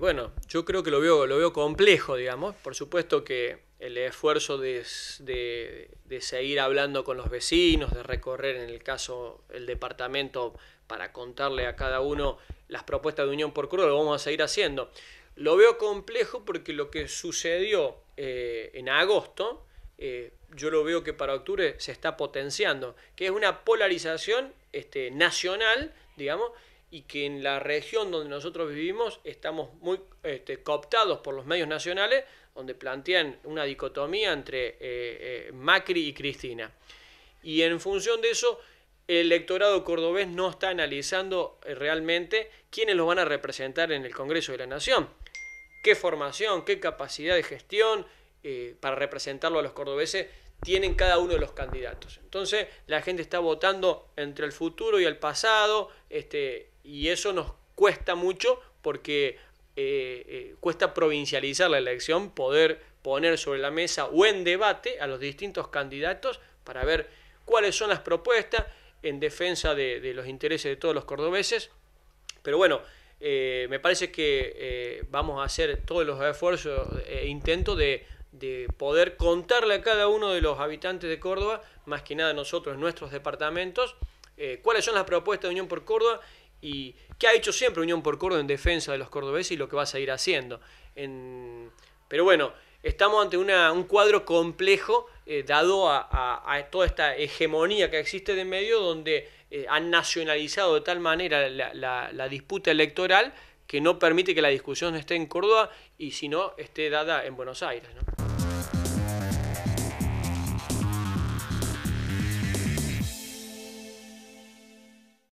Bueno, yo creo que lo veo, lo veo complejo, digamos. Por supuesto que el esfuerzo de, de, seguir hablando con los vecinos, de recorrer en el caso el departamento para contarle a cada uno las propuestas de Unión por Cruz, lo vamos a seguir haciendo. Lo veo complejo porque lo que sucedió eh, en agosto, eh, yo lo veo que para octubre se está potenciando, que es una polarización este, nacional, digamos, y que en la región donde nosotros vivimos estamos muy este, cooptados por los medios nacionales, donde plantean una dicotomía entre eh, eh, Macri y Cristina. Y en función de eso, el electorado cordobés no está analizando eh, realmente quiénes los van a representar en el Congreso de la Nación, qué formación, qué capacidad de gestión para representarlo a los cordobeses tienen cada uno de los candidatos. Entonces la gente está votando entre el futuro y el pasado, este, y eso nos cuesta mucho porque eh, eh, cuesta provincializar la elección, poder poner sobre la mesa o en debate a los distintos candidatos para ver cuáles son las propuestas en defensa de, los intereses de todos los cordobeses. Pero bueno, eh, me parece que vamos a hacer todos los esfuerzos e intentos de, poder contarle a cada uno de los habitantes de Córdoba, más que nada nosotros, nuestros departamentos, cuáles son las propuestas de Unión por Córdoba y que ha hecho siempre Unión por Córdoba en defensa de los cordobeses y lo que va a seguir haciendo. Pero bueno, estamos ante un cuadro complejo eh, dado a, toda esta hegemonía que existe de medio donde eh, han nacionalizado de tal manera la, la, disputa electoral que no permite que la discusión esté en Córdoba y si no esté dada en Buenos Aires. ¿no?